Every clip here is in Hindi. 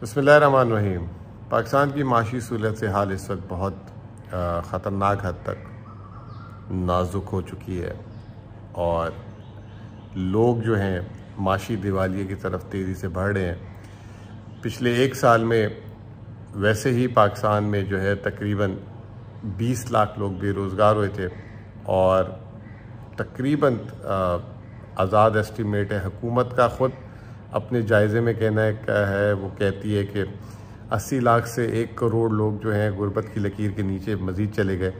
बसमान रहीम पाकिस्तान की माशी से हाल इस वक्त बहुत ख़तरनाक हद तक नाजुक हो चुकी है और लोग जो हैं माशी दिवाली की तरफ तेज़ी से बढ़ रहे हैं पिछले एक साल में वैसे ही पाकिस्तान में जो है तकरीबन 20 लाख लोग बेरोज़गार हुए थे और तकरीबन आज़ाद एस्टीमेट है हकूमत का ख़ुद अपने जायज़े में कहना है है वो कहती है कि अस्सी लाख से एक करोड़ लोग जो हैं गुर्बत की लकीर के नीचे मज़ीद चले गए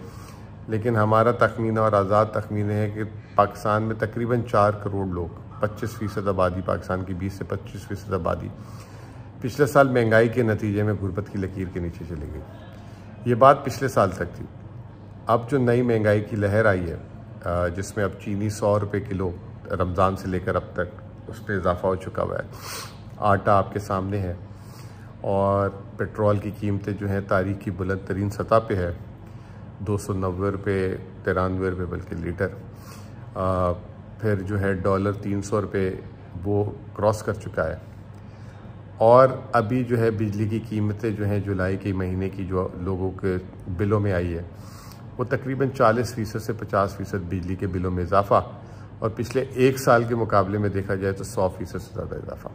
लेकिन हमारा तखमीना और आज़ाद तखमीन है कि पाकिस्तान में तकरीबन चार करोड़ लोग पच्चीस फ़ीसद आबादी पाकिस्तान की बीस से पच्चीस फ़ीसद आबादी पिछले साल महंगाई के नतीजे में गुर्बत की लकीर के नीचे चली गई ये बात पिछले साल तक थी अब जो नई महंगाई की लहर आई है जिसमें अब चीनी सौ रुपये किलो रमज़ान से लेकर अब तक उस पर इजाफा हो चुका हुआ है आटा आपके सामने है और पेट्रोल की कीमतें जो हैं तारीख की बुलंद तरीन सतह पर है दो सौ नब्बे रुपये तिरानवे रुपये बल्कि लीटर आ, फिर जो है डॉलर तीन सौ रुपये वो क्रॉस कर चुका है और अभी जो है बिजली की कीमतें जो हैं जुलाई के महीने की जो लोगों के बिलों में आई है वो तकरीबन 40 फ़ीसद से 50 फ़ीसद बिजली के बिलों में इजाफ़ा और पिछले एक साल के मुकाबले में देखा जाए तो सौ फीसद से ज़्यादा इजाफा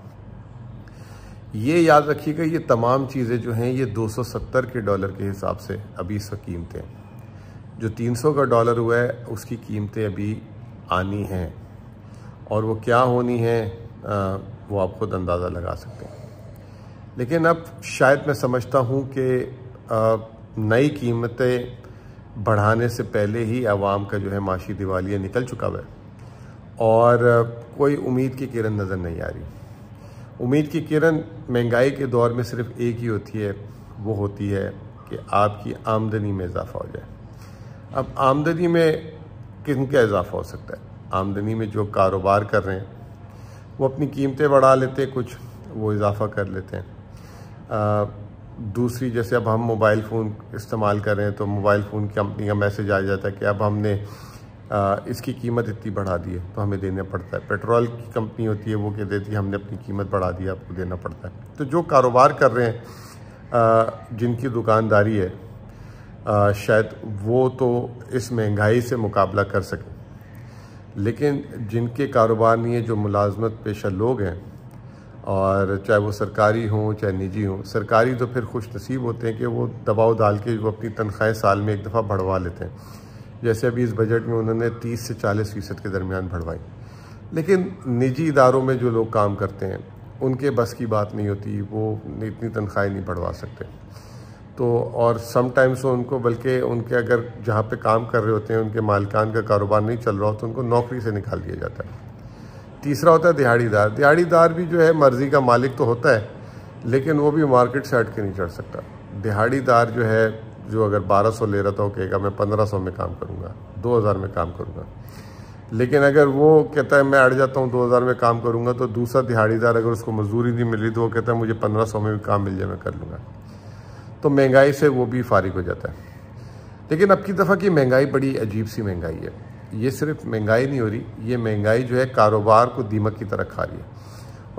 ये याद रखिएगा ये तमाम चीज़ें जो हैं ये 270 के डॉलर के हिसाब से अभी इसका कीमतें जो 300 का डॉलर हुआ है उसकी कीमतें अभी आनी हैं और वो क्या होनी है आ, वो आप खुद अंदाज़ा लगा सकते हैं लेकिन अब शायद मैं समझता हूँ कि नई कीमतें बढ़ाने से पहले ही आवाम का जो है माशी दिवालिया निकल चुका हुआ है और कोई उम्मीद की किरण नज़र नहीं आ रही उम्मीद की किरण महंगाई के दौर में सिर्फ एक ही होती है वो होती है कि आपकी आमदनी में इजाफा हो जाए अब आमदनी में किन का इजाफा हो सकता है आमदनी में जो कारोबार कर रहे हैं वो अपनी कीमतें बढ़ा लेते हैं कुछ वो इजाफा कर लेते हैं दूसरी जैसे अब हम मोबाइल फ़ोन इस्तेमाल कर रहे हैं तो मोबाइल फ़ोन की कंपनी का मैसेज आ जाता है कि अब हमने इसकी कीमत इतनी बढ़ा दी है तो हमें देना पड़ता है पेट्रोल की कंपनी होती है वो कह देती है हमने अपनी कीमत बढ़ा दी है आपको देना पड़ता है तो जो कारोबार कर रहे हैं जिनकी दुकानदारी है शायद वो तो इस महंगाई से मुकाबला कर सकें लेकिन जिनके कारोबार नहीं है जो मुलाजमत पेशा लोग हैं और चाहे वो सरकारी हों चाहे निजी हों सरकारी तो फिर खुश नसीब होते हैं कि वो दबाव डाल के वो अपनी तनख्वाहें साल में एक दफ़ा बढ़वा लेते हैं जैसे अभी इस बजट में उन्होंने 30 से 40 फीसद के दरमियान बढ़वाई लेकिन निजी इदारों में जो लोग काम करते हैं उनके बस की बात नहीं होती वो इतनी तनख्वाहें नहीं बढ़वा सकते तो और समटाइम्स उनको बल्कि उनके अगर जहाँ पे काम कर रहे होते हैं उनके मालकान का कारोबार नहीं चल रहा हो तो उनको नौकरी से निकाल दिया जाता है तीसरा होता है दिहाड़ीदार दिहाड़ीदार भी जो है मर्ज़ी का मालिक तो होता है लेकिन वो भी मार्केट से हट के नहीं चढ़ सकता दिहाड़ीदार जो है जो अगर 1200 ले रहा था वो कहेगा मैं 1500 में काम करूँगा 2000 में काम करूँगा लेकिन अगर वो कहता है मैं अड़ जाता हूँ 2000 में काम करूँगा तो दूसरा दिहाड़ीदार अगर उसको मजदूरी नहीं मिली तो वो कहता है मुझे 1500 में भी काम मिल जाए मैं कर लूँगा तो महंगाई से वो भी फारिग हो जाता है लेकिन अब की दफ़ा की महंगाई बड़ी अजीब सी महंगाई है ये सिर्फ महंगाई नहीं हो रही ये महंगाई जो है कारोबार को दीमक की तरह खा रही है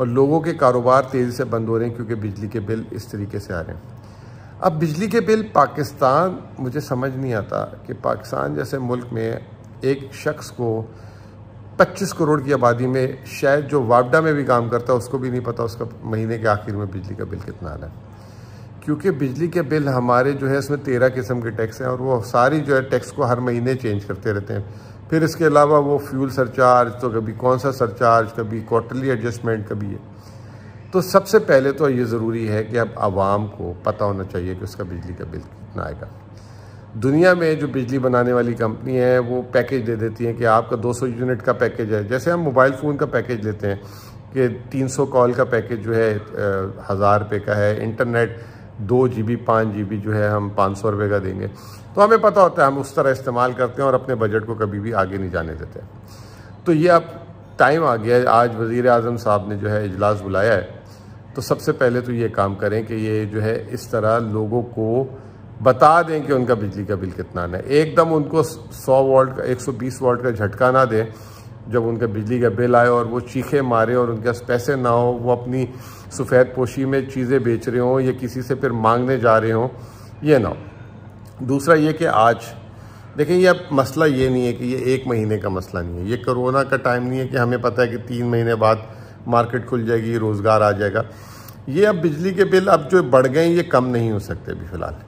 और लोगों के कारोबार तेज़ी से बंद हो रहे हैं क्योंकि बिजली के बिल इस तरीके से आ रहे हैं अब बिजली के बिल पाकिस्तान मुझे समझ नहीं आता कि पाकिस्तान जैसे मुल्क में एक शख्स को 25 करोड़ की आबादी में शायद जो वापडा में भी काम करता है उसको भी नहीं पता उसका महीने के आखिर में बिजली का बिल कितना आना है क्योंकि बिजली के बिल हमारे जो है इसमें तेरह किस्म के टैक्स हैं और वो सारी जो है टैक्स को हर महीने चेंज करते रहते हैं फिर इसके अलावा वो फ्यूल सरचार्ज तो कभी कौन सा सरचार्ज कभी क्वार्टरली एडजस्टमेंट कभी है तो सबसे पहले तो ये ज़रूरी है कि अब आवाम को पता होना चाहिए कि उसका बिजली का बिल कितना आएगा दुनिया में जो बिजली बनाने वाली कंपनी है वो पैकेज दे देती हैं कि आपका 200 यूनिट का पैकेज है जैसे हम मोबाइल फ़ोन का पैकेज लेते हैं कि 300 कॉल का पैकेज जो है हज़ार रुपये का है इंटरनेट दो जी बी पाँच जी बी जो है हम पाँच सौ रुपये का देंगे तो हमें पता होता है हम उस तरह इस्तेमाल करते हैं और अपने बजट को कभी भी आगे नहीं जाने देते तो ये अब टाइम आ गया है आज वज़ी अजम साहब ने जो है इजलास बुलाया है तो सबसे पहले तो ये काम करें कि ये जो है इस तरह लोगों को बता दें कि उनका बिजली का बिल कितना आना है एकदम उनको 100 वोल्ट का 120 वोल्ट का झटका ना दें जब उनका बिजली का बिल आए और वो चीखे मारे और उनके पास पैसे ना हो वो अपनी सफ़ेद पोशी में चीज़ें बेच रहे हों या किसी से फिर मांगने जा रहे हों ये ना हो दूसरा ये कि आज देखें ये अब मसला ये नहीं है कि ये एक महीने का मसला नहीं है ये कोरोना का टाइम नहीं है कि हमें पता है कि तीन महीने बाद मार्केट खुल जाएगी रोज़गार आ जाएगा ये अब बिजली के बिल अब जो बढ़ गए ये कम नहीं हो सकते अभी फ़िलहाल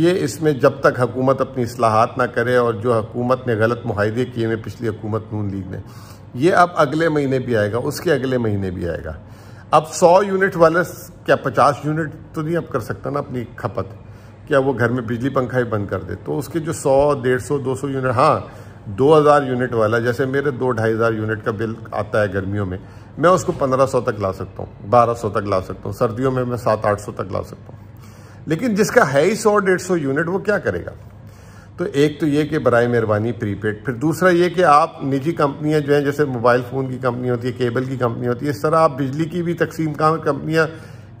ये इसमें जब तक हुकूमत अपनी असलाहत ना करे और जो हकूमत ने गलत माहदे किए हुए पिछली हकूमत नून लीग ने ये अब अगले महीने भी आएगा उसके अगले महीने भी आएगा अब सौ यूनिट वाले क्या पचास यूनिट तो नहीं अब कर सकता ना अपनी खपत क्या वो घर में बिजली पंखा ही बंद कर दे तो उसके जो सौ डेढ़ सौ दो सौ यूनिट हाँ दो हज़ार यूनिट वाला जैसे मेरे दो ढाई हज़ार यूनिट का बिल आता है गर्मियों में मैं उसको 1500 तक ला सकता हूँ 1200 तक ला सकता हूँ सर्दियों में मैं सात आठ सौ तक ला सकता हूँ लेकिन जिसका है ही सौ डेढ़ सौ यूनिट वो क्या करेगा तो एक तो ये कि बरए मेहरबानी प्रीपेड फिर दूसरा ये कि आप निजी कंपनियां जो हैं जैसे मोबाइल फ़ोन की कंपनी होती है केबल की कंपनी होती है इस तरह आप बिजली की भी तकसीम काम कंपनियां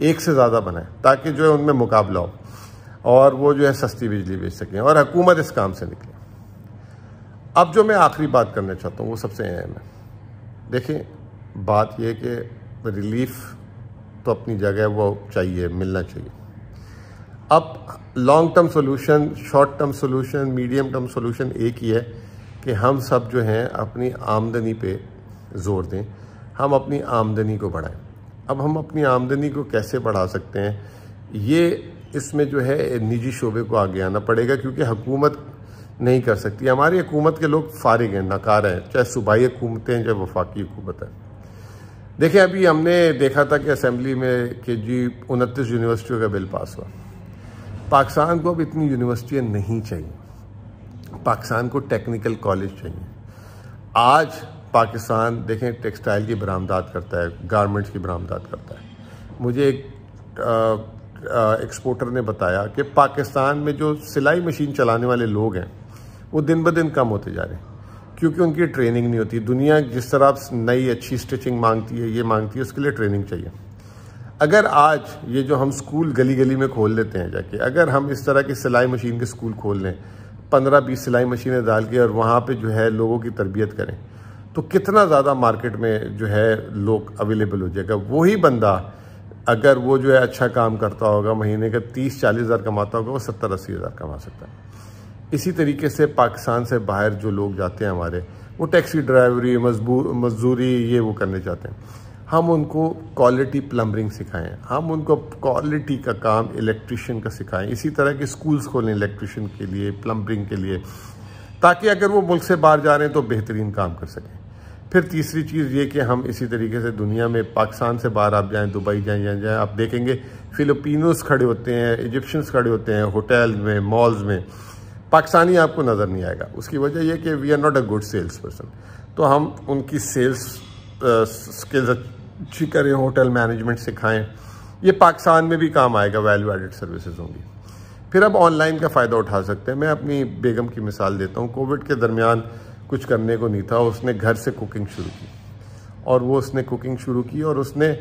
एक से ज़्यादा बनाएं ताकि जो है उनमें मुकाबला हो और वो जो है सस्ती बिजली बेच सकें और हकूमत इस काम से निकले अब जो मैं आखिरी बात करना चाहता हूँ वो सबसे अहम है देखें बात यह कि रिलीफ तो अपनी जगह वो चाहिए मिलना चाहिए अब long term solution short term solution medium term solution एक ही है कि हम सब जो हैं अपनी आमदनी पे जोर दें हम अपनी आमदनी को बढ़ाएं अब हम अपनी आमदनी को कैसे बढ़ा सकते हैं ये इसमें जो है निजी शोबे को आगे आना पड़ेगा क्योंकि हुकूमत नहीं कर सकती हमारी हुकूमत के लोग फारिग हैं नकार हैं चाहे सूबाई हुकूमतें चाहे वफाकी हुकूमत है देखिए अभी हमने देखा था कि असम्बली में कि जी उनतीस यूनिवर्सिटियों का बिल पास हुआ पाकिस्तान को अब इतनी यूनिवर्सिटियाँ नहीं चाहिए पाकिस्तान को टेक्निकल कॉलेज चाहिए आज पाकिस्तान देखें टेक्सटाइल की बरामदात करता है गारमेंट्स की बरामदात करता है मुझे एक एक्सपोर्टर ने बताया कि पाकिस्तान में जो सिलाई मशीन चलाने वाले लोग हैं वो दिन ब दिन कम होते जा रहे हैं क्योंकि उनकी ट्रेनिंग नहीं होती दुनिया जिस तरह आप नई अच्छी स्टिचिंग मांगती है ये मांगती है उसके लिए ट्रेनिंग चाहिए अगर आज ये जो हम स्कूल गली गली में खोल लेते हैं जाके अगर हम इस तरह की सिलाई मशीन के स्कूल खोल लें पंद्रह बीस सिलाई मशीनें डाल के और वहाँ पर जो है लोगों की तरबियत करें तो कितना ज़्यादा मार्केट में जो है लोग अवेलेबल हो जाएगा वही बंदा अगर वो जो है अच्छा काम करता होगा महीने का तीस चालीस हज़ार कमाता होगा वो सत्तर अस्सी हज़ार कमा सकता है इसी तरीके से पाकिस्तान से बाहर जो लोग जाते हैं हमारे वो टैक्सी ड्राइवरी मजदूरी ये वो करने चाहते हैं हम उनको क्वालिटी प्लम्बरिंग सिखाएं हम उनको क्वालिटी का काम इलेक्ट्रिशियन का सिखाएं इसी तरह के स्कूल्स खोलें इलेक्ट्रिशियन के लिए प्लम्बरिंग के लिए ताकि अगर वो मुल्क से बाहर जा रहे हैं तो बेहतरीन काम कर सकें फिर तीसरी चीज़ ये कि हम इसी तरीके से दुनिया में पाकिस्तान से बाहर आप जाएँ दुबई जाएँ या जाएँ आप देखेंगे फिलिपिनोज़ खड़े होते हैं इजिप्शियंस खड़े होते हैं होटल में मॉल्स में पाकिस्तानी आपको नज़र नहीं आएगा उसकी वजह यह कि we are not a good sales person तो हम उनकी सेल्स स्किल्स अच्छी करें होटल मैनेजमेंट सिखाएं ये पाकिस्तान में भी काम आएगा वैल्यू एडेड सर्विसेज होंगी फिर अब ऑनलाइन का फ़ायदा उठा सकते हैं मैं अपनी बेगम की मिसाल देता हूँ कोविड के दरमियान कुछ करने को नहीं था उसने घर से कुकिंग शुरू की और वो उसने कुकिंग शुरू की और उसने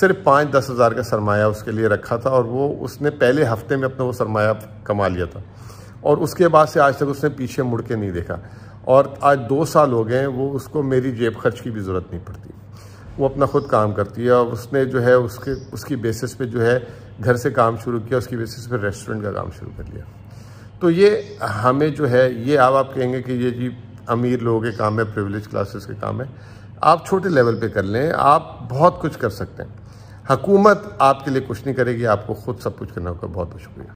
सिर्फ पाँच दस हज़ार का सरमाया उसके लिए रखा था और वो उसने पहले हफ्ते में अपना वो सरमाया कमा लिया था और उसके बाद से आज तक उसने पीछे मुड़ के नहीं देखा और आज दो साल हो गए हैं वो उसको मेरी जेब खर्च की भी ज़रूरत नहीं पड़ती वो अपना ख़ुद काम करती है और उसने जो है उसके उसकी बेसिस पे जो है घर से काम शुरू किया उसकी बेसिस पे रेस्टोरेंट का काम शुरू कर लिया तो ये हमें जो है ये आप, आप कहेंगे कि ये जी अमीर लोगों के काम है प्रिविलेज क्लासेस के काम है आप छोटे लेवल पे कर लें आप बहुत कुछ कर सकते हैं हकूमत आपके लिए कुछ नहीं करेगी आपको खुद सब कुछ करना होगा बहुत बहुत शुक्रिया